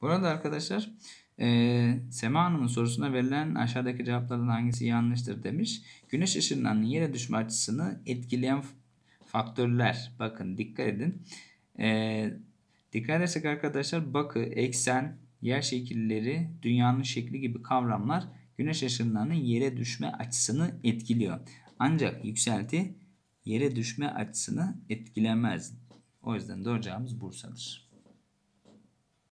Burada arkadaşlar e, Sema Hanım'ın sorusuna verilen aşağıdaki cevaplardan hangisi yanlıştır demiş. Güneş ışınlarının yere düşme açısını etkileyen faktörler. Bakın dikkat edin. E, dikkat edersek arkadaşlar bakı, eksen, yer şekilleri, dünyanın şekli gibi kavramlar güneş ışınlarının yere düşme açısını etkiliyor. Ancak yükselti yere düşme açısını etkilemez. O yüzden doğru cevabımız Bursa'dır.